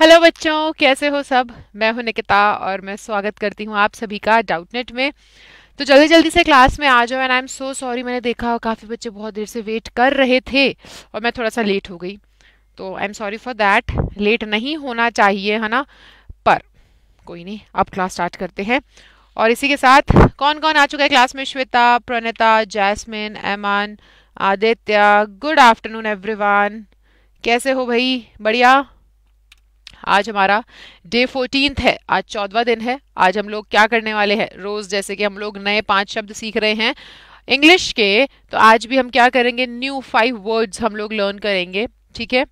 hello बच्चों कैसे हो सब मैं हूं निकिता और मैं स्वागत करती हूं आप सभी का डाउटनेट में तो जल्दी जल्दी से क्लास में आ जाओ and I am so sorry मैंने देखा काफ़ी बच्चे बहुत देर से वेट कर रहे थे और मैं थोड़ा सा लेट हो गई तो I am sorry for that late नहीं होना चाहिए है ना पर कोई नहीं अब क्लास स्टार्ट करते हैं और इसी के साथ कौन कौन आ चुका है क्लास में श्वेता प्रणिता जैसमिन एमान आदित्य गुड आफ्टरनून एवरीवन कैसे हो भाई बढ़िया आज हमारा डे फोर्टीन है आज चौदवा दिन है आज हम लोग क्या करने वाले हैं रोज जैसे कि हम लोग नए पांच शब्द सीख रहे हैं इंग्लिश के तो आज भी हम क्या करेंगे न्यू फाइव वर्ड्स हम लोग लर्न करेंगे ठीक है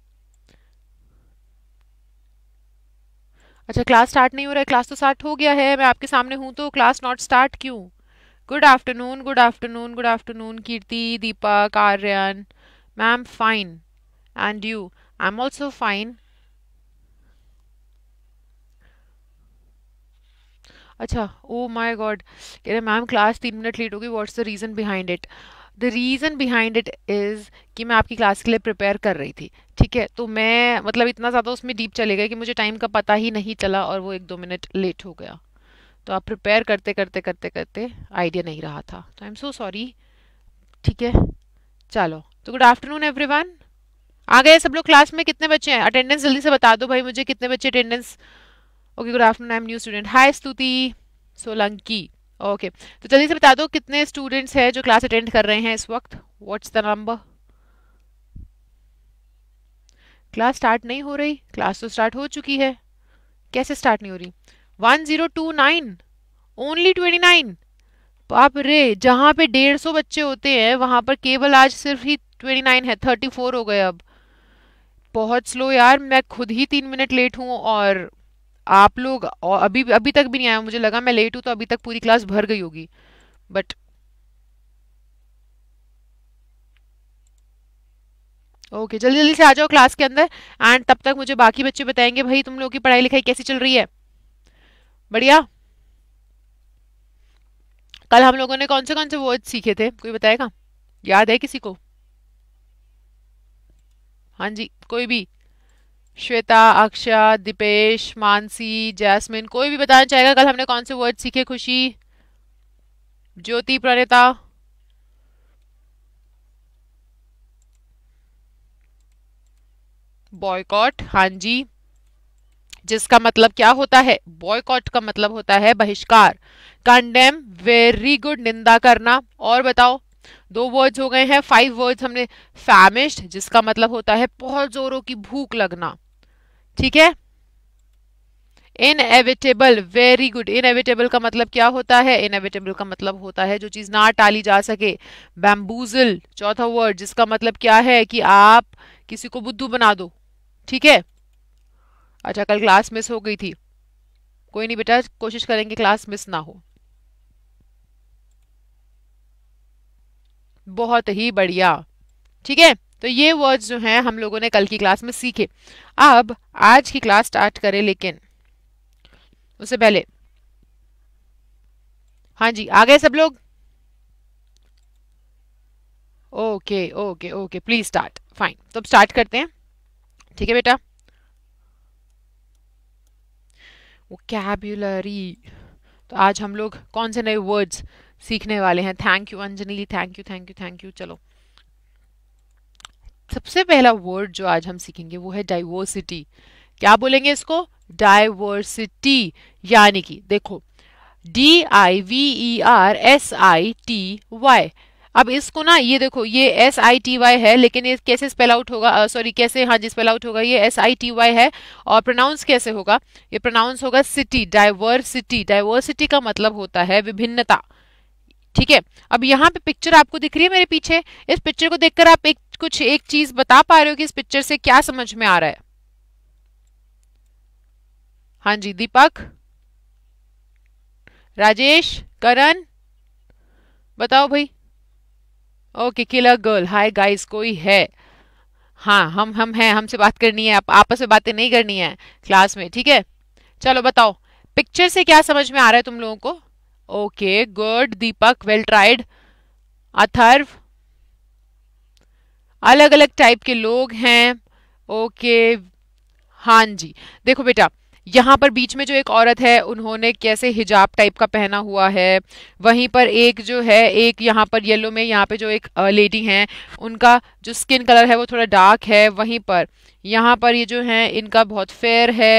अच्छा क्लास स्टार्ट नहीं हो रहा है क्लास तो स्टार्ट हो गया है मैं आपके सामने हूं तो क्लास नॉट स्टार्ट क्यों good afternoon good afternoon good afternoon Kirti Deepak Aryan ma'am fine and you I am also fine अच्छा ओ माई गॉड कह रहे मैम क्लास तीन मिनट लेट होगी what's the reason behind it the reason behind it is कि मैं आपकी class के लिए प्रिपेयर कर रही थी ठीक है तो मैं मतलब इतना ज़्यादा उसमें डीप चले गए कि मुझे टाइम का पता ही नहीं चला और वो एक दो मिनट लेट हो गया तो आप प्रिपेयर करते करते करते करते आइडिया नहीं रहा था तो आई एम सो सॉरी ठीक है चलो तो गुड आफ्टरनून एवरीवन आ गए सब लोग क्लास में कितने बच्चे हैं अटेंडेंस जल्दी से बता दो भाई मुझे कितने बच्चे attendance okay good afternoon I am new student hi Stuti Solanki okay तो जल्दी से बता दो कितने स्टूडेंट्स हैं जो क्लास अटेंड कर रहे हैं इस वक्त what's the number class start नहीं हो रही क्लास तो स्टार्ट हो चुकी है कैसे स्टार्ट नहीं हो रही one zero two nine only twenty nine आप रे जहाँ पे डेढ़ सौ बच्चे होते हैं वहाँ पर केवल आज सिर्फ ही ट्वेंटी नाइन है थर्टी फोर हो गए अब बहुत स्लो यार मैं खुद ही तीन मिनट लेट हूँ और आप लोग अभी अभी तक भी नहीं आया मुझे लगा मैं लेट हूँ तो अभी तक पूरी क्लास भर गई होगी बट ओके जल्दी जल्दी से आ जाओ क्लास के अंदर एंड तब तक मुझे बाकी बच्चे बताएंगे भाई तुम लोगों की पढ़ाई लिखाई कैसी चल रही है बढ़िया कल हम लोगों ने कौन से कौन से वर्ड सीखे थे कोई बताएगा याद है किसी को हाँ जी कोई भी श्वेता अक्षय दीपेश मानसी जैस्मिन कोई भी बताना चाहेगा कल हमने कौन से वर्ड सीखे खुशी ज्योति प्रणेता बॉयकॉट हाँ जी जिसका मतलब क्या होता है बॉयकॉट का मतलब होता है बहिष्कार कंडेम वेरी गुड निंदा करना और बताओ दो वर्ड्स हो गए हैं फाइव वर्ड्स हमने फैमिश जिसका मतलब होता है बहुत जोरों की भूख लगना ठीक है इनएविटेबल वेरी गुड इनएविटेबल का मतलब क्या होता है इनएविटेबल का मतलब होता है जो चीज ना टाली जा सके बैम्बूजल चौथा वर्ड जिसका मतलब क्या है कि आप किसी को बुद्धू बना दो ठीक है अच्छा कल क्लास मिस हो गई थी कोई नहीं बेटा कोशिश करेंगे क्लास मिस ना हो बहुत ही बढ़िया ठीक है तो ये वर्ड्स जो हैं हम लोगों ने कल की क्लास में सीखे अब आज की क्लास स्टार्ट करें लेकिन उससे पहले हाँ जी आ गए सब लोग okay okay okay please start fine तो अब स्टार्ट करते हैं ठीक है बेटा वो कैबुलरी तो आज हम लोग कौन से नए वर्ड्स सीखने वाले हैं thank you Anjani thank you thank you thank you चलो सबसे पहला वर्ड जो आज हम सीखेंगे वो है डाइवर्सिटी क्या बोलेंगे इसको डाइवर्सिटी यानी कि देखो D I V E R S I T Y अब इसको ना ये देखो ये एस आई टी वाई है लेकिन ये कैसे स्पेल आउट होगा सॉरी कैसे हाँ जी स्पेल आउट होगा ये एस आई टी वाई है और प्रोनाउंस कैसे होगा ये प्रोनाउंस होगा सिटी डाइवर्सिटी डाइवर्सिटी का मतलब होता है विभिन्नता ठीक है अब यहाँ पे पिक्चर आपको दिख रही है मेरे पीछे इस पिक्चर को देखकर आप एक कुछ एक चीज बता पा रहे हो कि इस पिक्चर से क्या समझ में आ रहा है हाँ जी दीपक राजेश करण बताओ भाई okay killer girl hi guys कोई है हाँ हम हम हैं हमसे बात करनी है आप आपस में बातें नहीं करनी है क्लास में ठीक है चलो बताओ पिक्चर से क्या समझ में आ रहा है तुम लोगों को okay good Deepak well tried Atharva अलग अलग टाइप के लोग हैं ओके हाँ जी देखो बेटा यहाँ पर बीच में जो एक औरत है उन्होंने कैसे हिजाब टाइप का पहना हुआ है वहीं पर एक जो है एक यहाँ पर येलो में यहाँ पे जो एक लेडी हैं उनका जो स्किन कलर है वो थोड़ा डार्क है वहीं पर यहाँ पर ये जो है इनका बहुत फेयर है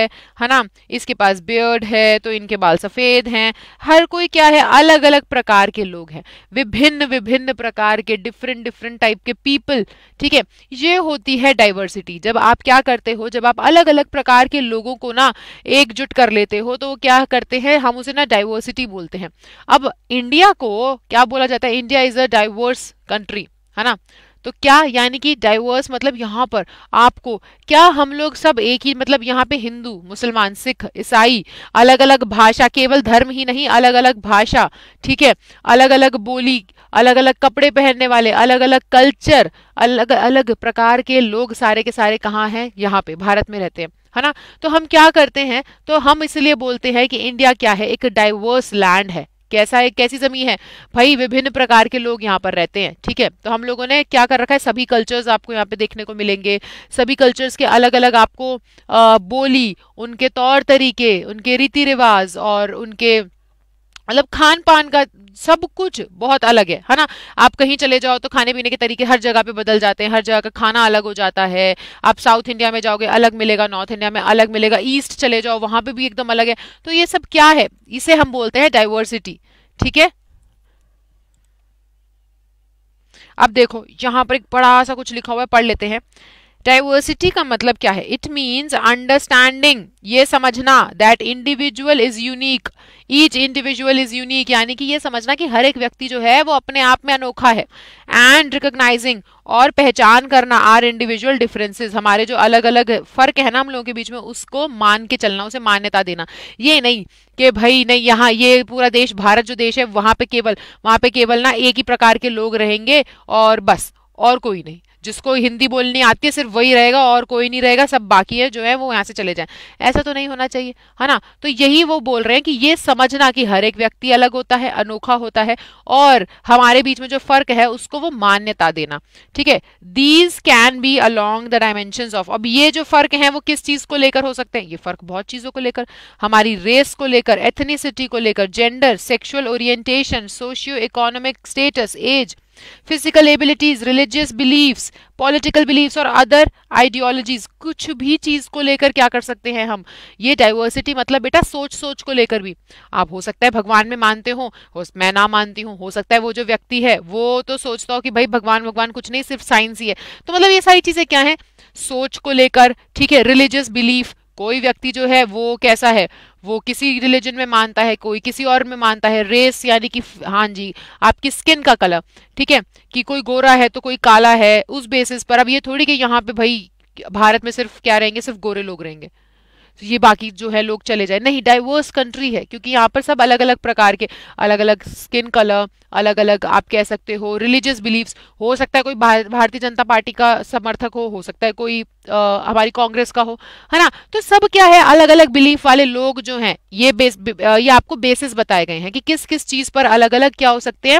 है ना इसके पास बियर्ड है तो इनके बाल सफ़ेद हैं हर कोई क्या है अलग अलग प्रकार के लोग हैं विभिन्न विभिन्न प्रकार के डिफरेंट डिफरेंट टाइप के पीपल ठीक है ये होती है डाइवर्सिटी जब आप क्या करते हो जब आप अलग अलग प्रकार के लोगों को ना एकजुट कर लेते हो तो क्या करते हैं हम उसे ना डाइवर्सिटी बोलते हैं अब इंडिया को क्या बोला जाता है India is a diverse country है ना तो क्या यानी कि डाइवर्स मतलब यहाँ पर आपको क्या हम लोग सब एक ही मतलब यहाँ पे हिंदू मुसलमान सिख ईसाई अलग अलग भाषा केवल धर्म ही नहीं अलग अलग भाषा ठीक है अलग अलग बोली अलग अलग कपड़े पहनने वाले अलग अलग कल्चर अलग अलग प्रकार के लोग सारे के सारे कहाँ हैं यहाँ पे भारत में रहते हैं है ना तो हम क्या करते हैं तो हम इसलिए बोलते हैं कि इंडिया क्या है एक डाइवर्स लैंड है कैसा है कैसी ज़मीन है भाई विभिन्न प्रकार के लोग यहाँ पर रहते हैं ठीक है तो हम लोगों ने क्या कर रखा है सभी कल्चर्स आपको यहाँ पे देखने को मिलेंगे सभी कल्चर्स के अलग अलग आपको आ, बोली उनके तौर तरीके उनके रीति रिवाज और उनके मतलब खान पान का सब कुछ बहुत अलग है है ना आप कहीं चले जाओ तो खाने पीने के तरीके हर जगह पे बदल जाते हैं हर जगह का खाना अलग हो जाता है आप साउथ इंडिया में जाओगे अलग मिलेगा नॉर्थ इंडिया में अलग मिलेगा ईस्ट चले जाओ वहाँ पे भी एकदम अलग है तो ये सब क्या है इसे हम बोलते हैं डाइवर्सिटी ठीक है अब देखो यहां पर एक बड़ा सा कुछ लिखा हुआ है पढ़ लेते हैं डाइवर्सिटी का मतलब क्या है इट मीन्स अंडरस्टैंडिंग ये समझना that individual is unique each individual is unique यानी कि ये समझना कि हर एक व्यक्ति जो है वो अपने आप में अनोखा है एंड रिकोगनाइजिंग और पहचान करना आर इंडिविजुअल डिफरेंसेज हमारे जो अलग अलग फर्क है ना हम लोगों के बीच में उसको मान के चलना उसे मान्यता देना ये नहीं कि भाई नहीं यहाँ ये पूरा देश भारत जो देश है वहां पे केवल वहां पे केवल ना एक ही प्रकार के लोग रहेंगे और बस और कोई नहीं जिसको हिंदी बोलनी आती है सिर्फ वही रहेगा और कोई नहीं रहेगा सब बाकी है जो है वो यहाँ से चले जाए ऐसा तो नहीं होना चाहिए है ना तो यही वो बोल रहे हैं कि ये समझना कि हर एक व्यक्ति अलग होता है अनोखा होता है और हमारे बीच में जो फर्क है उसको वो मान्यता देना ठीक है these can be along the dimension of अब ये जो फर्क है वो किस चीज को लेकर हो सकते हैं ये फर्क बहुत चीजों को लेकर हमारी रेस को लेकर एथनिसिटी को लेकर gender sexual orientation socio economic status age physical abilities religious beliefs political beliefs और अदर आइडियोलॉजीज कुछ भी चीज को लेकर क्या कर सकते हैं हम ये डाइवर्सिटी मतलब बेटा सोच सोच को लेकर भी आप हो सकता है भगवान में मानते हो मैं ना मानती हूँ हो सकता है वो जो व्यक्ति है वो तो सोचता हो कि भाई भगवान भगवान कुछ नहीं सिर्फ साइंस ही है तो मतलब ये सारी चीजें क्या है सोच को लेकर ठीक है रिलीजियस बिलीफ कोई व्यक्ति जो है वो कैसा है वो किसी रिलीजन में मानता है कोई किसी और में मानता है रेस यानी कि हाँ जी आपकी स्किन का कलर ठीक है कि कोई गोरा है तो कोई काला है उस बेसिस पर अब ये थोड़ी कि यहाँ पे भाई भारत में सिर्फ क्या रहेंगे सिर्फ गोरे लोग रहेंगे तो ये बाकी जो है लोग चले जाए नहीं डाइवर्स कंट्री है क्योंकि यहाँ पर सब अलग अलग प्रकार के अलग अलग स्किन कलर अलग अलग आप कह सकते हो रिलीजियस बिलीव्स हो सकता है कोई भारतीय जनता पार्टी का समर्थक हो हो सकता है कोई आ, हमारी कांग्रेस का हो है ना तो सब क्या है अलग अलग बिलीफ वाले लोग जो हैं ये बेस ये आपको बेसिस बताए गए हैं कि किस किस चीज़ पर अलग अलग क्या हो सकते हैं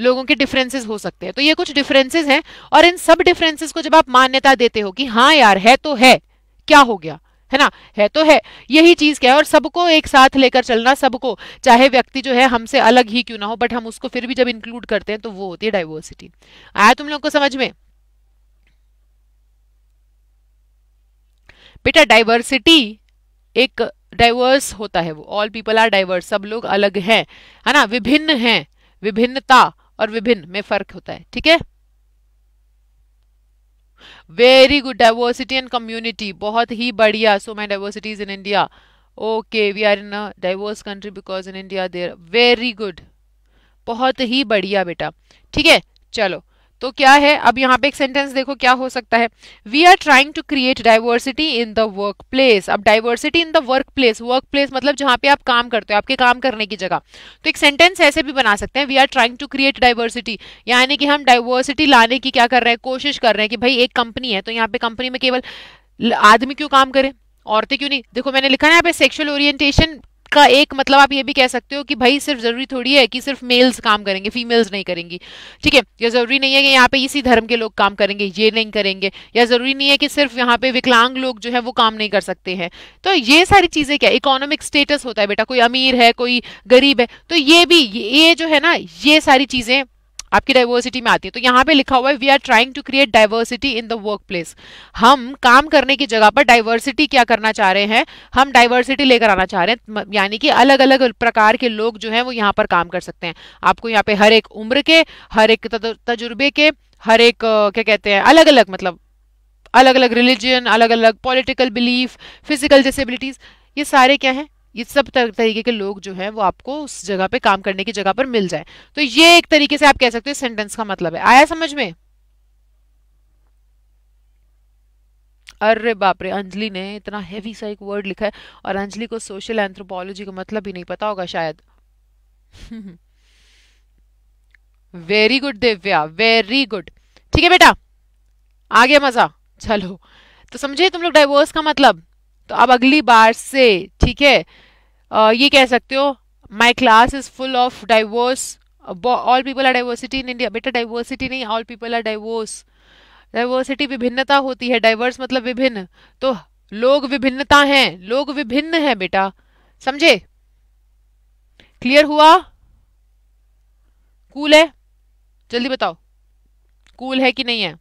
लोगों के डिफरेंसेस हो सकते हैं तो ये कुछ डिफरेंसेस हैं और इन सब डिफरेंसेस को जब आप मान्यता देते हो कि हाँ यार है तो है क्या हो गया है ना है तो है यही चीज क्या है और सबको एक साथ लेकर चलना सबको चाहे व्यक्ति जो है हमसे अलग ही क्यों ना हो बट हम उसको फिर भी जब इंक्लूड करते हैं तो वो होती है डाइवर्सिटी आया तुम लोग को समझ में बेटा डाइवर्सिटी एक डाइवर्स होता है वो ऑल पीपल आर डाइवर्स सब लोग अलग हैं है ना विभिन्न हैं विभिन्नता और विभिन्न में फर्क होता है ठीक है very good diversity and community बहुत ही बढ़िया so my diversities in India okay we are in a diverse country because in India there very good बहुत ही बढ़िया बेटा ठीक है चलो तो क्या है अब यहाँ पे एक सेंटेंस देखो क्या हो सकता है we are trying to create diversity in the work place अब diversity in the work place work place मतलब जहां पे आप काम करते हो आपके काम करने की जगह तो एक सेंटेंस ऐसे भी बना सकते हैं we are trying to create diversity यानी कि हम डाइवर्सिटी लाने की क्या कर रहे हैं कोशिश कर रहे हैं कि भाई एक कंपनी है तो यहाँ पे कंपनी में केवल आदमी क्यों काम करे औरतें क्यों नहीं देखो मैंने लिखा है यहाँ पे सेक्शुअल ओरिएंटेशन का एक मतलब आप ये भी कह सकते हो कि भाई सिर्फ जरूरी थोड़ी है कि सिर्फ मेल्स काम करेंगे फीमेल्स नहीं करेंगी ठीक है या जरूरी नहीं है कि यहाँ पे इसी धर्म के लोग काम करेंगे ये नहीं करेंगे या जरूरी नहीं है कि सिर्फ यहाँ पे विकलांग लोग जो है वो काम नहीं कर सकते हैं तो ये सारी चीजें क्या इकोनॉमिक स्टेटस होता है बेटा कोई अमीर है कोई गरीब है तो ये भी ये जो है ना ये सारी चीजें आपकी डाइवर्सिटी में आती है तो यहाँ पे लिखा हुआ है we are trying to create diversity in the work workplace हम काम करने की जगह पर डाइवर्सिटी क्या करना चाह रहे हैं हम डाइवर्सिटी लेकर आना चाह रहे हैं यानी कि अलग अलग प्रकार के लोग जो हैं वो यहाँ पर काम कर सकते हैं आपको यहाँ पे हर एक उम्र के हर एक तजुर्बे के हर एक क्या कहते हैं अलग अलग मतलब अलग अलग रिलीजन अलग अलग पॉलिटिकल बिलीफ फिजिकल डिसेबिलिटीज़ ये सारे क्या हैं ये सब तरीके के लोग जो हैं वो आपको उस जगह पे काम करने की जगह पर मिल जाए तो ये एक तरीके से आप कह सकते हो सेंटेंस का मतलब है आया समझ में अरे बाप रे अंजलि ने इतना हेवी सा एक वर्ड लिखा है और अंजलि को सोशल एंथ्रोपोलॉजी का मतलब ही नहीं पता होगा शायद very good Divya very good ठीक है बेटा आ गया मजा चलो तो समझे तुम लोग डाइवोर्स का मतलब तो अब अगली बार से ठीक है ये कह सकते हो my class is full of divorce all people are diversity in India बेटा डाइवर्सिटी नहीं all people are divorce diversity विभिन्नता होती है डाइवर्स मतलब विभिन्न तो लोग विभिन्नता हैं लोग विभिन्न हैं बेटा समझे क्लियर हुआ कूल है जल्दी बताओ कूल है कि नहीं है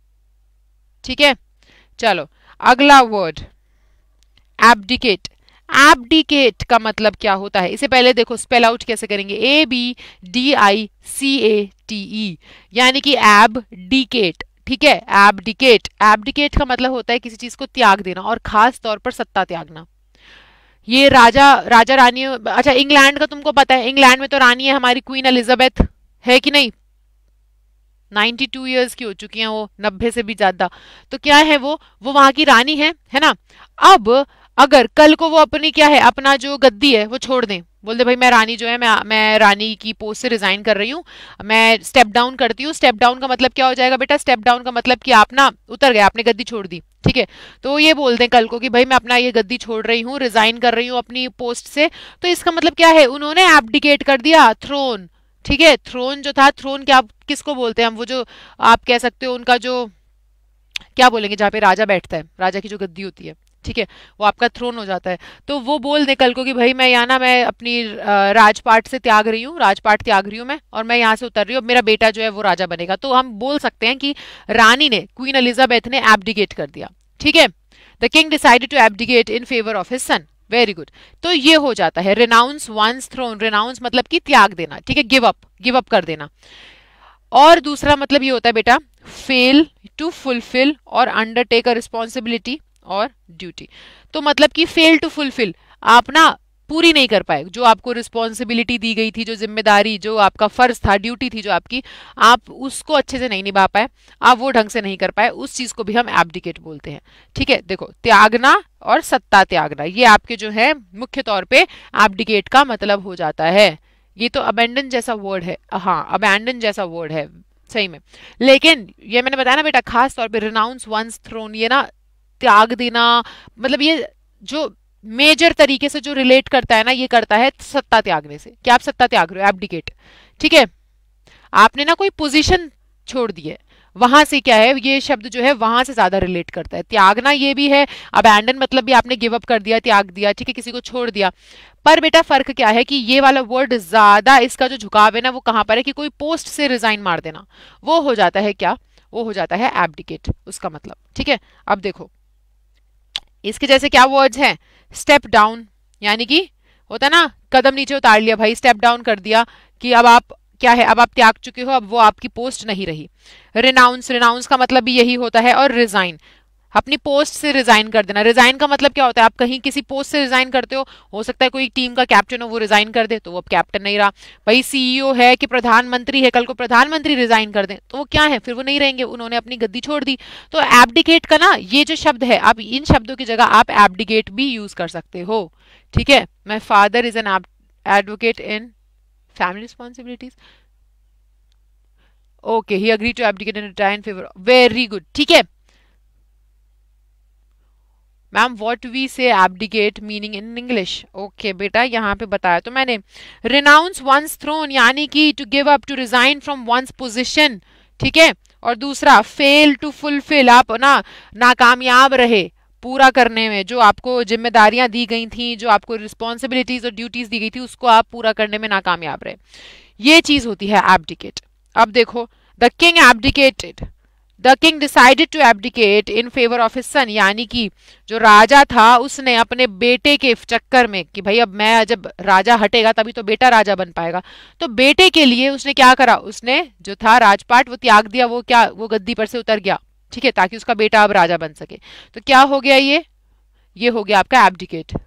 ठीक है चलो अगला वर्ड एबडिकेट एबडिकेट का मतलब क्या होता है इसे पहले देखो स्पेल आउट कैसे करेंगे A B D I C A T E यानी कि एबडिकेट ठीक है एबडिकेट एबडिकेट का मतलब होता है किसी चीज को त्याग देना और खास तौर पर सत्ता त्यागना ये राजा राजा रानी अच्छा इंग्लैंड का तुमको पता है इंग्लैंड में तो रानी है हमारी क्वीन एलिजाबेथ है कि नहीं 92 टू ईयर्स की हो चुकी हैं वो 90 से भी ज़्यादा तो क्या है वो वो वहां की रानी है है ना अब अगर कल को वो अपनी क्या है अपना जो गद्दी है वो छोड़ दें बोल दे भाई मैं रानी जो है मैं मैं रानी की पोस्ट से रिजाइन कर रही हूँ मैं स्टेप डाउन करती हूँ स्टेप डाउन का मतलब क्या हो जाएगा बेटा स्टेप डाउन का मतलब कि आप ना उतर गए आपने गद्दी छोड़ दी ठीक है तो ये बोल दें कल को कि भाई मैं अपना ये गद्दी छोड़ रही हूँ रिजाइन कर रही हूँ अपनी पोस्ट से तो इसका मतलब क्या है उन्होंने एबडिकेट कर दिया थ्रोन ठीक है थ्रोन जो था थ्रोन क्या किसको बोलते हैं हम वो जो आप कह सकते हो उनका जो क्या बोलेंगे जहाँ पे राजा बैठता है राजा की जो गद्दी होती है ठीक है वो आपका थ्रोन हो जाता है तो वो बोल दे कल को कि भाई मैं यहाँ ना मैं अपनी राजपाट से त्याग रही हूँ राजपाट त्याग रही हूँ मैं और मैं यहाँ से उतर रही हूँ मेरा बेटा जो है वो राजा बनेगा तो हम बोल सकते हैं कि रानी ने क्वीन एलिजाबेथ ने एबडिकेट कर दिया ठीक है the king decided to abdicate in favour of his son very good तो ये हो जाता है रिनाउंस वंस थ्रोन रिनाउंस मतलब कि त्याग देना ठीक है गिव अप गिव अप कर देना और दूसरा मतलब ये होता है बेटा फेल टू फुलफिल और अंडरटेक अ रिस्पॉन्सिबिलिटी और ड्यूटी तो मतलब कि फेल टू फुलफिल आप ना पूरी नहीं कर पाए जो आपको रिस्पॉन्सिबिलिटी दी गई थी जो जिम्मेदारी जो आपका फर्ज था ड्यूटी थी जो आपकी आप उसको अच्छे से नहीं निभा पाए आप वो ढंग से नहीं कर पाए उस चीज़ को भी हम एबडिकेट बोलते हैं ठीक है देखो त्यागना और सत्ता त्यागना ये आपके जो है मुख्य तौर पे एबडिकेट का मतलब हो जाता है ये तो अबेंडन जैसा वर्ड है हाँ अबेंडन जैसा वर्ड है सही में लेकिन ये मैंने बताया ना बेटा खास तौर पे रिनाउंस वंस थ्रोन ये ना त्याग देना मतलब ये जो मेजर तरीके से जो रिलेट करता है ना ये करता है सत्ता त्यागने से क्या आप सत्ता त्याग रहे हो एबडिकेट ठीक है आपने ना कोई पोजीशन छोड़ दी है वहां से क्या है ये शब्द जो है वहां से ज्यादा रिलेट करता है त्यागना ये भी है अब एंडन मतलब भी आपने गिव अप कर दिया त्याग दिया ठीक है किसी को छोड़ दिया पर बेटा फर्क क्या है कि ये वाला वर्ड ज्यादा इसका जो झुकाव है ना वो कहाँ पर है कि कोई पोस्ट से रिजाइन मार देना वो हो जाता है क्या वो हो जाता है एबडिकेट उसका मतलब ठीक है अब देखो इसके जैसे क्या वर्ड्स हैं स्टेप डाउन यानी कि होता ना कदम नीचे उतार लिया भाई स्टेप डाउन कर दिया कि अब आप क्या है अब आप त्याग चुके हो अब वो आपकी पोस्ट नहीं रही रिनाउंस रिनाउंस का मतलब भी यही होता है और रिजाइन अपनी पोस्ट से रिजाइन कर देना रिजाइन का मतलब क्या होता है आप कहीं किसी पोस्ट से रिजाइन करते हो हो सकता है कोई टीम का कैप्टन हो वो रिजाइन कर दे तो वो अब कैप्टन नहीं रहा भाई सीईओ है कि प्रधानमंत्री है कल को प्रधानमंत्री रिजाइन कर दें तो वो क्या है फिर वो नहीं रहेंगे उन्होंने अपनी गद्दी छोड़ दी तो एबडिकेट का ना ये जो शब्द है आप इन शब्दों की जगह आप एबडिकेट भी यूज कर सकते हो ठीक है my father is an advocate in family responsibilities okay he agree to abdicate in retire in favour very good ठीक है ma'am what we say abdicate meaning in English okay बेटा यहाँ पे बताया तो मैंने रिनाउंस वंस थ्रोन यानी कि to give up to resign from one's position ठीक है और दूसरा फेल टू फुलफिल आप ना नाकामयाब रहे पूरा करने में जो आपको जिम्मेदारियां दी गई थी जो आपको रिस्पॉन्सिबिलिटीज और ड्यूटीज दी गई थी उसको आप पूरा करने में नाकामयाब रहे ये चीज होती है एबडिकेट अब देखो the king abdicated the king decided to abdicate in favour of his son यानी कि जो राजा था उसने अपने बेटे के चक्कर में कि भाई अब मैं जब राजा हटेगा तभी तो बेटा राजा बन पाएगा तो बेटे के लिए उसने क्या करा उसने जो था राजपाट वो त्याग दिया वो क्या वो गद्दी पर से उतर गया ठीक है ताकि उसका बेटा अब राजा बन सके तो क्या हो गया ये ये हो गया आपका एबडिकेट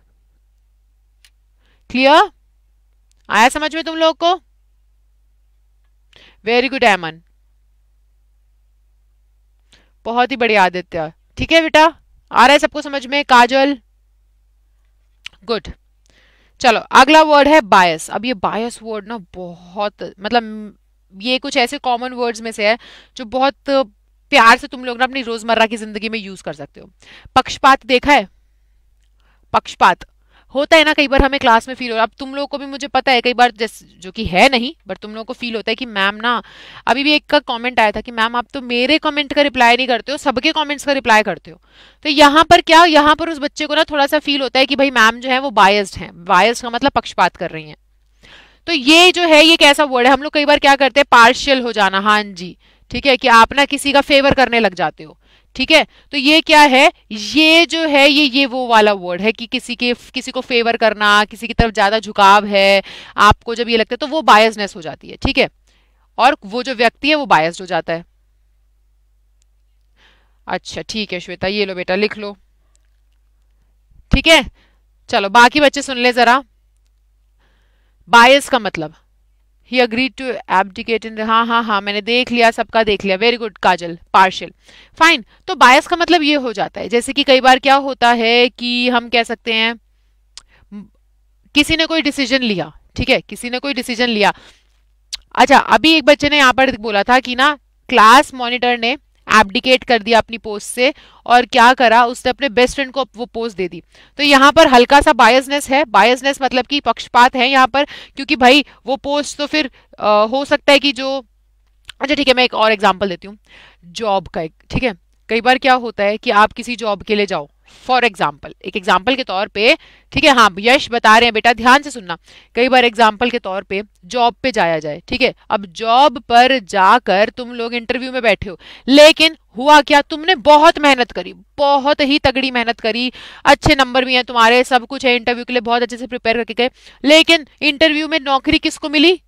क्लियर आया समझ में तुम लोग को वेरी गुड एमन बहुत ही बढ़िया आदित्य ठीक है बेटा आ रहा है सबको समझ में काजल गुड चलो अगला वर्ड है बायस अब ये बायस वर्ड ना बहुत मतलब ये कुछ ऐसे कॉमन वर्ड्स में से है जो बहुत प्यार से तुम लोग ना अपनी रोजमर्रा की जिंदगी में यूज कर सकते हो पक्षपात देखा है पक्षपात होता है ना कई बार हमें क्लास में फील हो अब तुम लोगों को भी मुझे पता है कई बार जैसे जो कि है नहीं बट तुम लोगों को फील होता है कि मैम ना अभी भी एक का कमेंट आया था कि मैम आप तो मेरे कमेंट का रिप्लाई नहीं करते हो सबके कमेंट्स का रिप्लाई करते हो तो यहाँ पर क्या यहाँ पर उस बच्चे को ना थोड़ा सा फील होता है कि भाई मैम जो है वो बायस्ड है बायस्ड का मतलब पक्षपात कर रही है तो ये जो है ये कैसा वर्ड है हम लोग कई बार क्या करते हैं पार्शियल हो जाना हाँ जी ठीक है कि आप ना किसी का फेवर करने लग जाते हो ठीक है तो ये क्या है ये जो है ये ये वो वाला वर्ड है कि किसी के किसी को फेवर करना किसी की तरफ ज़्यादा झुकाव है आपको जब ये लगता है तो वो बायसनेस हो जाती है ठीक है और वो जो व्यक्ति है वो बायस्ड हो जाता है अच्छा ठीक है श्वेता ये लो बेटा लिख लो ठीक है चलो बाकी बच्चे सुन ले ज़रा बायस का मतलब ही अग्रीड टू एबडिकेट इन हाँ हाँ हाँ मैंने देख लिया सबका देख लिया very good Kajal partial fine तो बायस का मतलब ये हो जाता है जैसे कि कई बार क्या होता है कि हम कह सकते हैं किसी ने कोई डिसीजन लिया ठीक है किसी ने कोई डिसीजन लिया अच्छा अभी एक बच्चे ने यहाँ पर बोला था कि ना क्लास मॉनिटर ने एबडिकेट कर दिया अपनी पोस्ट से और क्या करा उसने अपने बेस्ट फ्रेंड को वो पोस्ट दे दी तो यहाँ पर हल्का सा बायसनेस है बायसनेस मतलब कि पक्षपात है यहाँ पर क्योंकि भाई वो पोस्ट तो फिर आ, हो सकता है कि जो अच्छा ठीक है मैं एक और एग्जाम्पल देती हूँ जॉब का एक ठीक है कई बार क्या होता है कि आप किसी जॉब के लिए जाओ फॉर एग्जाम्पल एक एग्जाम्पल के तौर पे ठीक है हाँ यश बता रहे हैं बेटा ध्यान से सुनना कई बार एग्जाम्पल के तौर पे जॉब पे जाया जाए ठीक है अब जॉब पर जाकर तुम लोग इंटरव्यू में बैठे हो लेकिन हुआ क्या तुमने बहुत मेहनत करी बहुत ही तगड़ी मेहनत करी अच्छे नंबर भी हैं तुम्हारे सब कुछ है इंटरव्यू के लिए बहुत अच्छे से प्रिपेयर करके गए लेकिन इंटरव्यू में नौकरी किसको मिली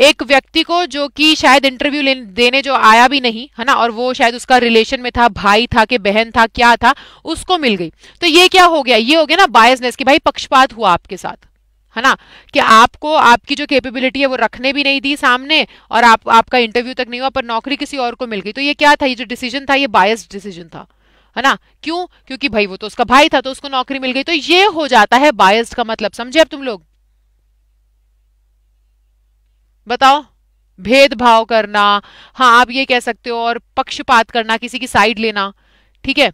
एक व्यक्ति को जो कि शायद इंटरव्यू देने जो आया भी नहीं है ना और वो शायद उसका रिलेशन में था भाई था कि बहन था क्या था उसको मिल गई तो ये क्या हो गया ये हो गया ना बायसनेस कि भाई पक्षपात हुआ आपके साथ है ना कि आपको आपकी जो कैपेबिलिटी है वो रखने भी नहीं दी सामने और आप आपका इंटरव्यू तक नहीं हुआ पर नौकरी किसी और को मिल गई तो ये क्या था ये जो डिसीजन था ये बायस डिसीजन था है ना क्यों क्योंकि भाई वो तो उसका भाई था तो उसको नौकरी मिल गई तो ये हो जाता है बायस का मतलब समझे अब तुम लोग बताओ भेदभाव करना हाँ आप ये कह सकते हो और पक्षपात करना किसी की साइड लेना ठीक है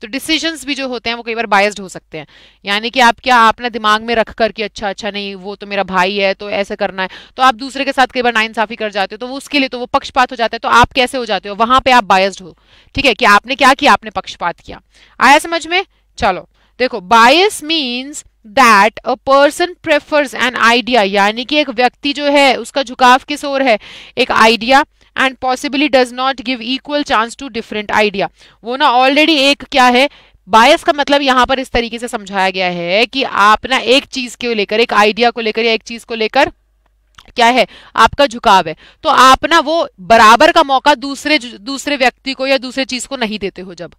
तो डिसीजंस भी जो होते हैं वो कई बार बायस्ड हो सकते हैं यानी कि आप क्या आपने दिमाग में रख कर कि अच्छा अच्छा नहीं वो तो मेरा भाई है तो ऐसे करना है तो आप दूसरे के साथ कई बार नाइंसाफी कर जाते हो तो वो उसके लिए तो वो पक्षपात हो जाता है तो आप कैसे हो जाते हो वहां पे आप बायस्ड हो ठीक है कि आपने क्या किया आपने पक्षपात किया आया समझ में चलो देखो bias means that a person prefers an idea यानी कि एक व्यक्ति जो है उसका झुकाव किस ओर है एक idea and possibly does not give equal chance to different idea वो ना ऑलरेडी एक क्या है बायस का मतलब यहाँ पर इस तरीके से समझाया गया है कि आप ना एक चीज को लेकर एक आइडिया को लेकर या एक चीज को लेकर क्या है आपका झुकाव है तो आप ना वो बराबर का मौका दूसरे दूसरे व्यक्ति को या दूसरे चीज को नहीं देते हो जब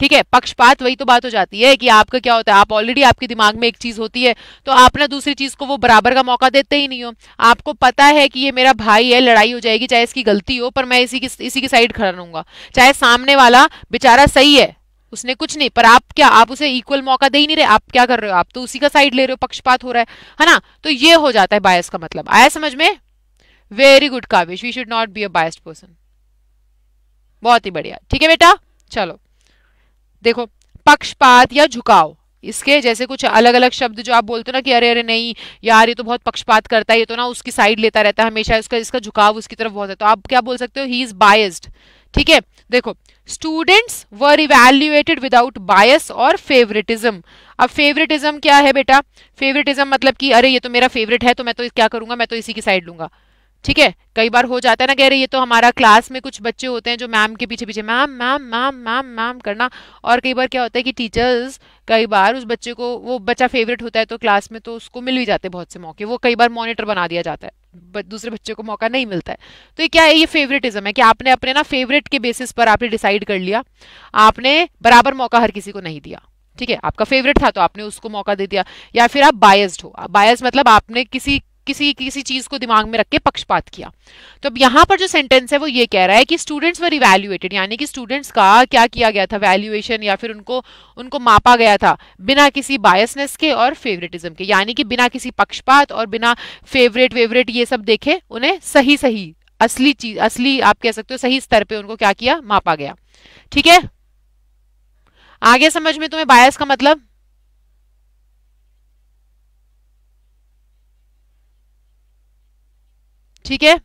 ठीक है पक्षपात वही तो बात हो जाती है कि आपका क्या होता है आप ऑलरेडी आपके दिमाग में एक चीज होती है तो आप ना दूसरी चीज को वो बराबर का मौका देते ही नहीं हो आपको पता है कि ये मेरा भाई है लड़ाई हो जाएगी चाहे इसकी गलती हो पर मैं इसी की इसी की साइड खड़ा रहूंगा चाहे सामने वाला बेचारा सही है उसने कुछ नहीं पर आप क्या आप उसे इक्वल मौका दे ही नहीं रहे आप क्या कर रहे हो आप तो उसी का साइड ले रहे हो पक्षपात हो रहा है है ना तो ये हो जाता है बायस का मतलब आया समझ में very good Kavish we should not be a biased person बहुत ही बढ़िया ठीक है बेटा चलो देखो पक्षपात या झुकाव इसके जैसे कुछ अलग अलग शब्द जो आप बोलते हो ना कि अरे अरे नहीं यार ये तो बहुत पक्षपात करता है ये तो ना उसकी साइड लेता रहता है हमेशा इसका इसका झुकाव उसकी तरफ बहुत है तो आप क्या बोल सकते हो ही इज बायस्ड ठीक है देखो students were evaluated without bias और फेवरेटिज्म अब फेवरेटिज्म क्या है बेटा फेवरेटिज्म मतलब कि अरे ये तो मेरा फेवरेट है तो मैं तो क्या करूंगा मैं तो इसी की साइड लूंगा ठीक है कई बार हो जाता है ना कह रहे ये तो हमारा क्लास में कुछ बच्चे होते हैं जो मैम के पीछे पीछे ma'am ma'am ma'am ma'am ma'am करना और कई बार क्या होता है कि टीचर्स कई बार उस बच्चे को वो बच्चा फेवरेट होता है तो क्लास में तो उसको मिल भी जाते हैं बहुत से मौके वो कई बार मॉनिटर बना दिया जाता है दूसरे बच्चे को मौका नहीं मिलता है तो ये क्या है ये फेवरेटिज्म है कि आपने अपने ना फेवरेट के बेसिस पर आपने डिसाइड कर लिया आपने बराबर मौका हर किसी को नहीं दिया ठीक है आपका फेवरेट था तो आपने उसको मौका दे दिया या फिर आप बायस्ड हो बायस मतलब आपने किसी किसी किसी चीज को दिमाग में रख के पक्षपात किया तो अब यहाँ पर जो सेंटेंस है वो ये कह रहा है कि स्टूडेंट्स वर इवेल्युएटेड यानी कि स्टूडेंट्स का क्या किया गया था वैल्यूएशन या फिर उनको उनको मापा गया था बिना किसी बायसनेस के और फेवरेटिज्म के यानी कि बिना किसी पक्षपात और बिना फेवरेट वेवरेट ये सब देखे उन्हें सही सही असली चीज असली आप कह सकते हो सही स्तर पर उनको क्या किया मापा गया ठीक है आगे समझ में तुम्हें बायस का मतलब ठीक है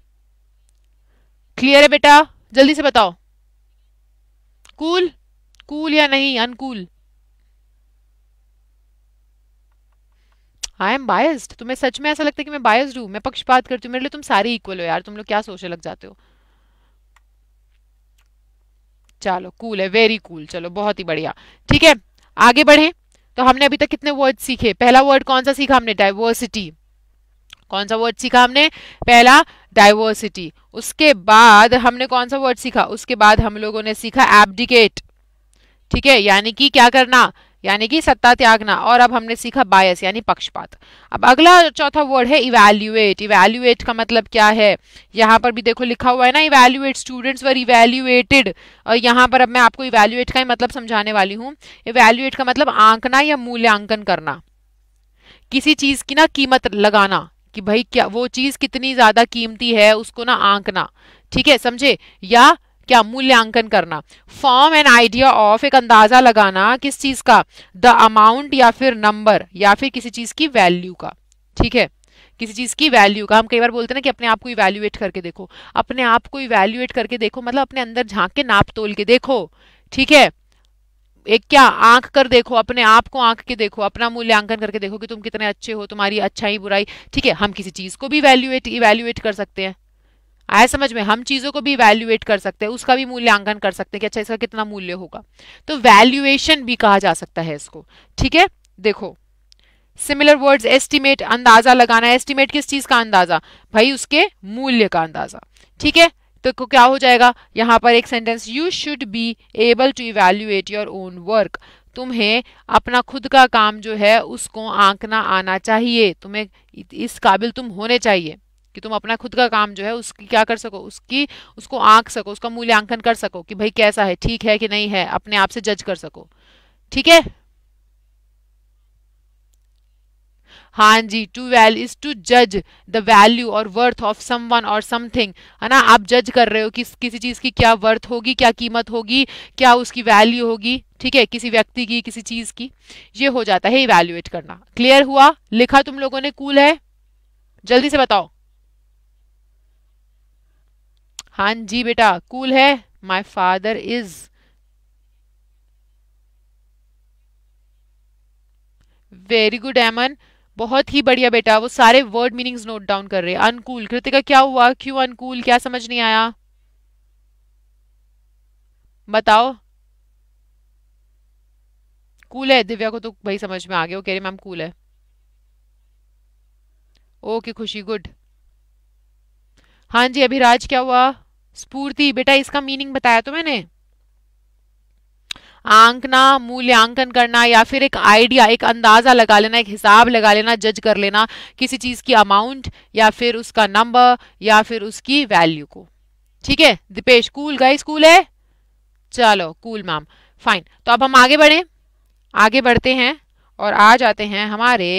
क्लियर है बेटा जल्दी से बताओ कूल कूल या नहीं अनकूल आई एम बायस्ड तुम्हें सच में ऐसा लगता है कि मैं बायस्ड हूं मैं पक्षपात करती हूँ मेरे लिए तुम सारे इक्वल हो यार तुम लोग क्या सोचने लग जाते हो चलो कूल है वेरी कूल cool, चलो बहुत ही बढ़िया ठीक है आगे बढ़े तो हमने अभी तक कितने वर्ड सीखे पहला वर्ड कौन सा सीखा हमने डाइवर्सिटी कौन सा वर्ड सीखा हमने पहला डाइवर्सिटी उसके बाद हमने कौन सा वर्ड सीखा उसके बाद हम लोगों ने सीखा एबडिकेट ठीक है यानी कि क्या करना यानी कि सत्ता त्यागना और अब हमने सीखा बायस यानी पक्षपात अब अगला चौथा वर्ड है इवेल्युएट इवेल्युएट का मतलब क्या है यहाँ पर भी देखो लिखा हुआ है ना इवेल्युएट स्टूडेंट्स वर इवेल्युएटेड और यहाँ पर अब मैं आपको इवेल्युएट का ही मतलब समझाने वाली हूँ इवेल्युएट का मतलब आंकना या मूल्यांकन करना किसी चीज़ की ना कीमत लगाना कि भाई क्या वो चीज़ कितनी ज़्यादा कीमती है उसको ना आंकना ठीक है समझे या क्या मूल्यांकन करना फॉर्म एन आइडिया ऑफ एक अंदाज़ा लगाना किस चीज़ का द अमाउंट या फिर नंबर या फिर किसी चीज़ की वैल्यू का ठीक है किसी चीज़ की वैल्यू का हम कई बार बोलते हैं ना कि अपने आप को इवेल्युएट करके देखो अपने आप को इवेल्यूएट करके देखो मतलब अपने अंदर झांक के नाप तोल के देखो ठीक है एक क्या आंख कर देखो अपने आप को आंख के देखो अपना मूल्यांकन करके देखो कि तुम कितने अच्छे हो तुम्हारी अच्छाई बुराई ठीक है हम किसी चीज़ को भी वैल्यूएट इवेल्युएट कर सकते हैं आए समझ में हम चीज़ों को भी इवेल्युएट कर सकते हैं उसका भी मूल्यांकन कर सकते हैं कि अच्छा इसका कितना मूल्य होगा तो वैल्यूएशन भी कहा जा सकता है इसको ठीक है देखो सिमिलर वर्ड्स एस्टिमेट अंदाजा लगाना एस्टिमेट किस चीज़ का अंदाजा भाई उसके मूल्य का अंदाजा ठीक है तो क्या हो जाएगा यहाँ पर एक sentence you should be able to evaluate your own work तुम्हें अपना खुद का काम जो है उसको आंकना आना चाहिए तुम्हें इस काबिल तुम होने चाहिए कि तुम अपना खुद का काम जो है उसकी क्या कर सको उसकी उसको आंक सको उसका मूल्यांकन कर सको कि भाई कैसा है ठीक है कि नहीं है अपने आप से जज कर सको ठीक है हाँ जी टू वैल इज टू जज द वैल्यू और वर्थ ऑफ सम वन और समथिंग है ना आप जज कर रहे हो कि किसी चीज़ की क्या वर्थ होगी क्या कीमत होगी क्या उसकी वैल्यू होगी ठीक है किसी व्यक्ति की किसी चीज़ की ये हो जाता है इवेल्युएट करना क्लियर हुआ लिखा तुम लोगों ने कूल है जल्दी से बताओ हाँ जी बेटा कूल है my father is very good Aman बहुत ही बढ़िया बेटा वो सारे वर्ड मीनिंग्स नोट डाउन कर रहे हैं अनकूल कृतिका क्या हुआ क्यों अनकूल क्या समझ नहीं आया बताओ कूल है दिव्या को तो भाई समझ में आ गया वो कह रही मैम कूल है ओके खुशी गुड हाँ जी अभिराज क्या हुआ स्पूर्ति बेटा इसका मीनिंग बताया तो मैंने आंकना मूल्यांकन करना या फिर एक आइडिया एक अंदाज़ा लगा लेना एक हिसाब लगा लेना जज कर लेना किसी चीज़ की अमाउंट या फिर उसका नंबर या फिर उसकी वैल्यू को ठीक है दीपेश कूल गाइस स्कूल है चलो कूल मैम फाइन तो अब हम आगे बढ़े आगे बढ़ते हैं और आ जाते हैं हमारे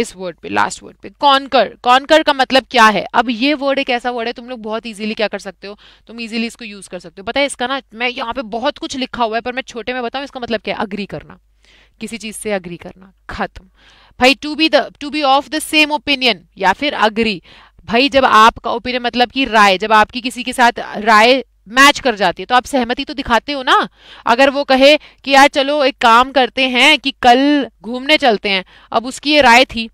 इस वर्ड पे लास्ट वर्ड पे कॉनकर कॉनकर का मतलब क्या है अब ये वर्ड एक ऐसा वर्ड है तुम लोग बहुत इजीली क्या कर सकते हो तुम इजीली इसको यूज कर सकते हो पता है इसका ना मैं यहाँ पे बहुत कुछ लिखा हुआ है पर मैं छोटे में बताऊँ इसका मतलब क्या है अग्री करना किसी चीज से अग्री करना खत्म भाई to be the to be of the same opinion या फिर अग्री भाई जब आपका ओपिनियन मतलब कि राय जब आपकी किसी के साथ राय मैच कर जाती है तो आप सहमति तो दिखाते हो ना अगर वो कहे कि यार चलो एक काम करते हैं कि कल घूमने चलते हैं अब उसकी ये राय थी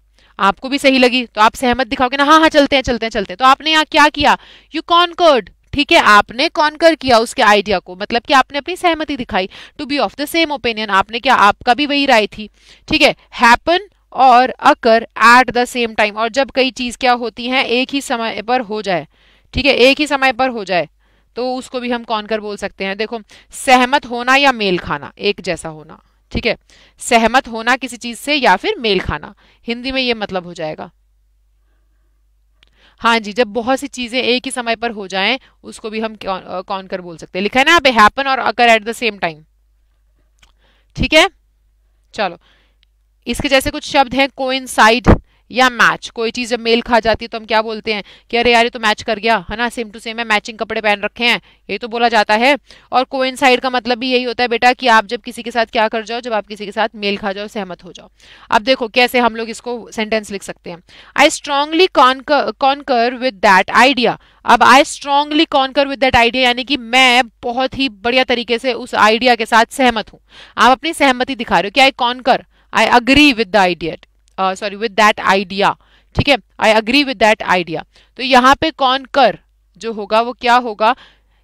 आपको भी सही लगी तो आप सहमत दिखाओगे ना हाँ हाँ चलते हैं चलते हैं चलते हैं तो आपने यहाँ क्या किया यू कॉनकर्ड ठीक है आपने कॉन्कर किया उसके आइडिया को मतलब कि आपने अपनी सहमति दिखाई to be of the same opinion आपने क्या आपका भी वही राय थी ठीक है हैपन और occur at the same time और जब कई चीज क्या होती है एक ही समय पर हो जाए ठीक है एक ही समय पर हो जाए तो उसको भी हम कौन कर बोल सकते हैं देखो सहमत होना या मेल खाना एक जैसा होना ठीक है सहमत होना किसी चीज से या फिर मेल खाना हिंदी में ये मतलब हो जाएगा हाँ जी जब बहुत सी चीजें एक ही समय पर हो जाएं उसको भी हम कौन कर बोल सकते हैं लिखा है ना अब हैपन और occur at the same time ठीक है चलो इसके जैसे कुछ शब्द हैं कोइंसाइड या मैच कोई चीज़ जब मेल खा जाती है तो हम क्या बोलते हैं कि अरे यार ये तो मैच कर गया है ना सेम टू सेम है मैचिंग कपड़े पहन रखे हैं ये तो बोला जाता है और कोइंसाइड का मतलब भी यही होता है बेटा कि आप जब किसी के साथ क्या कर जाओ जब आप किसी के साथ मेल खा जाओ सहमत हो जाओ अब देखो कैसे हम लोग इसको सेंटेंस लिख सकते हैं I strongly concur with that idea अब I strongly concur with that idea यानी कि मैं बहुत ही बढ़िया तरीके से उस आइडिया के साथ सहमत हूँ आप अपनी सहमति दिखा रहे हो कि I concur I agree with the idea sorry with that idea ठीक है I agree with that idea तो यहाँ पे कौन कर जो होगा वो क्या होगा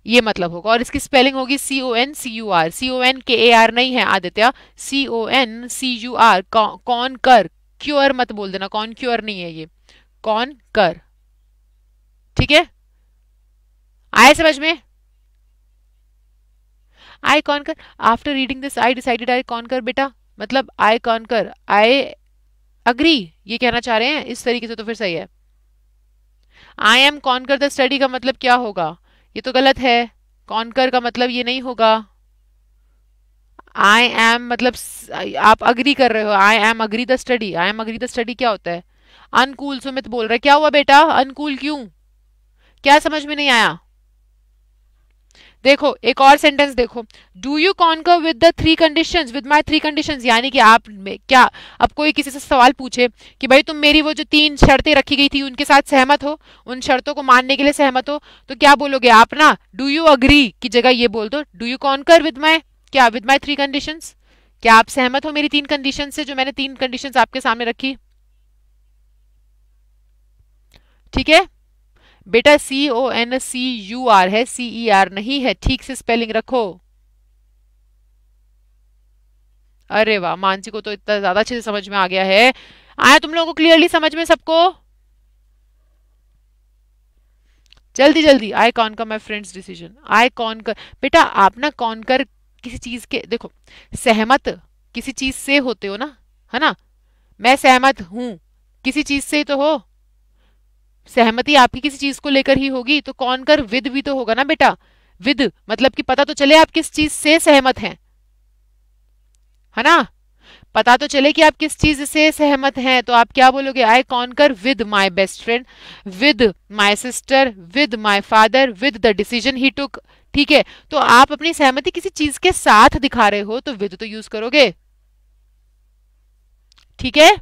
ये मतलब होगा और इसकी स्पेलिंग होगी C O N C U R C O N K A R नहीं है Aditya C O N C U R concur cure मत बोल देना कौन क्योर नहीं है ये कौन कर ठीक है आए समझ में I concur after reading this I decided I concur बेटा मतलब आई कौन कर आई अग्री ये कहना चाह रहे हैं इस तरीके से तो फिर सही है I am concur the study का मतलब क्या होगा ये तो गलत है कर का मतलब ये नहीं होगा आई एम मतलब आप अग्री कर रहे हो I am agree the study I am agree the study क्या होता है अनकूल सुमित बोल रहा है क्या हुआ बेटा अनकूल क्यों क्या समझ में नहीं आया देखो एक और सेंटेंस देखो do you concur with the three conditions with my three conditions यानी कि आप में क्या अब कोई किसी से सवाल पूछे कि भाई तुम मेरी वो जो तीन शर्तें रखी गई थी उनके साथ सहमत हो उन शर्तों को मानने के लिए सहमत हो तो क्या बोलोगे आप ना डू यू अग्री की जगह ये बोल दो do you concur with my क्या विद माई थ्री कंडीशन क्या आप सहमत हो मेरी तीन कंडीशन से जो मैंने तीन कंडीशन आपके सामने रखी ठीक है बेटा C O N C U R है सी ई आर नहीं है ठीक से स्पेलिंग रखो अरे वाह मानसी को तो इतना ज्यादा अच्छे से समझ में आ गया है आया तुम लोगों को क्लियरली समझ में सबको जल्दी जल्दी आई कॉन का my friends decision icon कर बेटा आप ना कॉन कर किसी चीज के देखो सहमत किसी चीज से होते हो ना है ना मैं सहमत हूं किसी चीज से तो हो सहमति आपकी किसी चीज को लेकर ही होगी तो कौन कर विद भी तो होगा ना बेटा विद मतलब कि पता तो चले आप किस चीज से सहमत हैं है ना पता तो चले कि आप किस चीज से सहमत हैं तो आप क्या बोलोगे I concur with my best friend with my sister with my father with the decision he took ठीक है तो आप अपनी सहमति किसी चीज के साथ दिखा रहे हो तो विद तो यूज करोगे ठीक है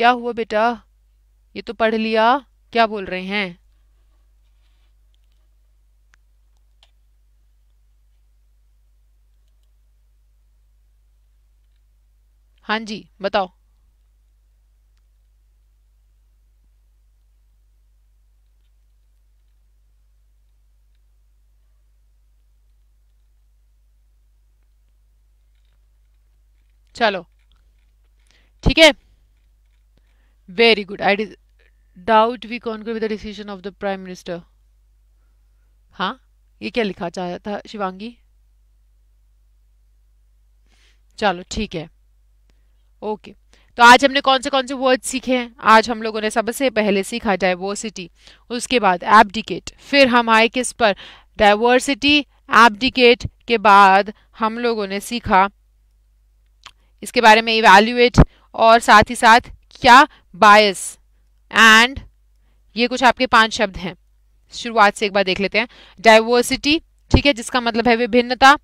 क्या हुआ बेटा ये तो पढ़ लिया क्या बोल रहे हैं हाँ जी बताओ चलो ठीक है very good i doubt we concur with the decision of the prime minister हाँ ये क्या लिखा चाह था शिवांगी चलो ठीक है ओके तो आज हमने कौन से कौन से वर्ड सीखे हैं आज हम लोगों ने सबसे पहले सीखा डाइवर्सिटी उसके बाद एबडिकेट फिर हम आए किस पर डाइवर्सिटी एबडिकेट के बाद हम लोगों ने सीखा इसके बारे में इवेल्युएट और साथ ही साथ क्या बायस एंड ये कुछ आपके पांच शब्द हैं शुरुआत से एक बार देख लेते हैं डाइवर्सिटी ठीक है जिसका मतलब है विभिन्नता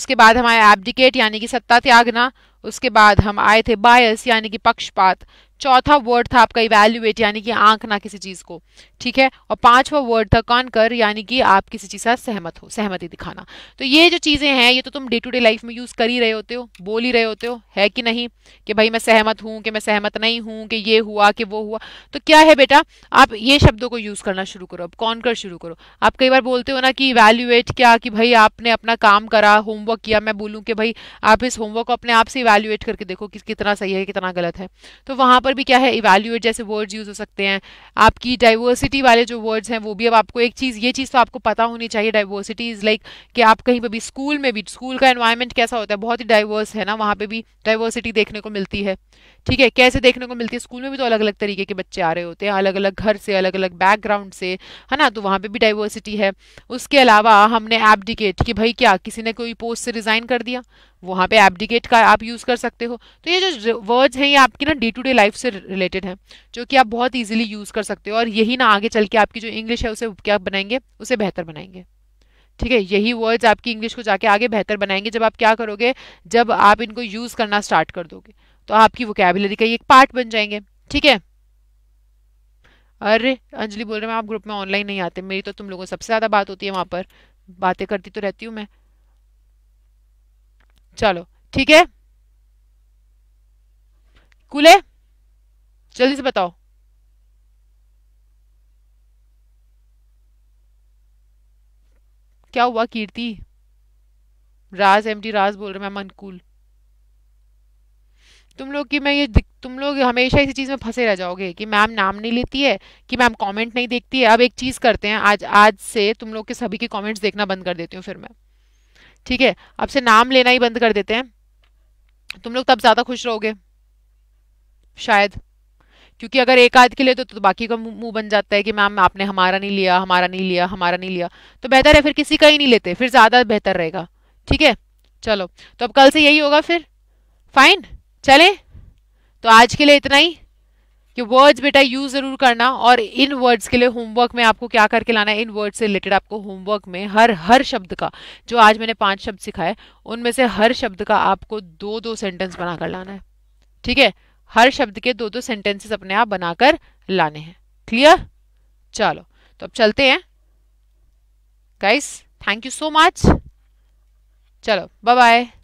उसके बाद हमारे एबडिकेट यानी कि सत्ता त्यागना उसके बाद हम आए थे बायस यानी कि पक्षपात चौथा वर्ड था आपका इवेल्युएट यानी कि आंकना किसी चीज़ को ठीक है और पांचवा वर्ड था कौन कर यानी कि आप किसी चीज़ का सहमत हो सहमति दिखाना तो ये जो चीज़ें हैं ये तो तुम डे टू डे लाइफ में यूज़ कर ही रहे होते हो बोल ही रहे होते हो है कि नहीं कि भाई मैं सहमत हूं कि मैं सहमत नहीं हूं कि ये हुआ कि वो हुआ तो क्या है बेटा आप ये शब्दों को यूज़ करना शुरू करो अब कौन कर शुरू करो आप कई बार बोलते हो ना कि इवेल्युएट क्या कि भाई आपने अपना काम करा होमवर्क किया मैं बोलूँ कि भाई आप इस होमवर्क को अपने आप से इवेल्युएट करके देखो कि कितना सही है कितना गलत है तो वहां पर पर भी क्या है इवेल्यूएट जैसे वर्ड्स यूज़ हो सकते हैं आपकी डाइवर्सिटी वाले जो वर्ड्स हैं वो भी अब आपको एक चीज़ ये चीज़ तो आपको पता होनी चाहिए डाइवर्सिटी इज़ लाइक कि आप कहीं पर भी स्कूल में भी स्कूल का इन्वायरमेंट कैसा होता है बहुत ही डाइवर्स है ना वहाँ पर भी डाइवर्सिटी देखने को मिलती है ठीक है कैसे देखने को मिलती है स्कूल में भी तो अलग अलग तरीके के बच्चे आ रहे होते हैं अलग अलग घर से अलग अलग बैकग्राउंड से है ना तो वहाँ पर भी डाइवर्सिटी है उसके अलावा हमने एबडिकेट कि भाई क्या किसी ने कोई पोस्ट से रिज़ाइन कर दिया वहाँ पे एबडिकेट का आप यूज़ कर सकते हो तो ये जो वर्ड्स हैं ये आपकी ना डे टू डे लाइफ से रिलेटेड हैं जो कि आप बहुत इजीली यूज़ कर सकते हो और यही ना आगे चल के आपकी जो इंग्लिश है उसे क्या बनाएंगे उसे बेहतर बनाएंगे ठीक है यही वर्ड्स आपकी इंग्लिश को जाके आगे बेहतर बनाएंगे जब आप क्या करोगे जब आप इनको यूज़ करना स्टार्ट कर दोगे तो आपकी वोकेबलरी का ये एक पार्ट बन जाएंगे ठीक है अरे अंजलि बोल रहे हैं आप ग्रुप में ऑनलाइन नहीं आते मेरी तो तुम लोगों सबसे ज़्यादा बात होती है वहाँ पर बातें करती तो रहती हूँ मैं चलो ठीक है कूले है जल्दी से बताओ क्या हुआ कीर्ति राज एमडी राज बोल रहे मैम अनकूल तुम लोग की मैं ये तुम लोग हमेशा इसी चीज़ में फंसे रह जाओगे कि मैम नाम नहीं लेती है कि मैम कमेंट नहीं देखती है अब एक चीज़ करते हैं आज आज से तुम लोग के सभी के कमेंट्स देखना बंद कर देती हूँ फिर मैं ठीक है आपसे नाम लेना ही बंद कर देते हैं तुम लोग तब ज़्यादा खुश रहोगे शायद क्योंकि अगर एक आध के लिए तो, तो बाकी का मुंह बन जाता है कि मैम आपने हमारा नहीं लिया हमारा नहीं लिया हमारा नहीं लिया तो बेहतर है फिर किसी का ही नहीं लेते फिर ज़्यादा बेहतर रहेगा ठीक है चलो तो अब कल से यही होगा फिर फाइन चले तो आज के लिए इतना ही कि वर्ड्स बेटा यूज जरूर करना और इन वर्ड्स के लिए होमवर्क में आपको क्या करके लाना है इन वर्ड्स से रिलेटेड आपको होमवर्क में हर हर शब्द का जो आज मैंने पांच शब्द सिखाए उनमें से हर शब्द का आपको दो दो सेंटेंस बनाकर लाना है ठीक है हर शब्द के दो दो सेंटेंसेस अपने आप बनाकर लाने हैं क्लियर चलो तो अब चलते हैं guys thank you so much चलो बाय बाय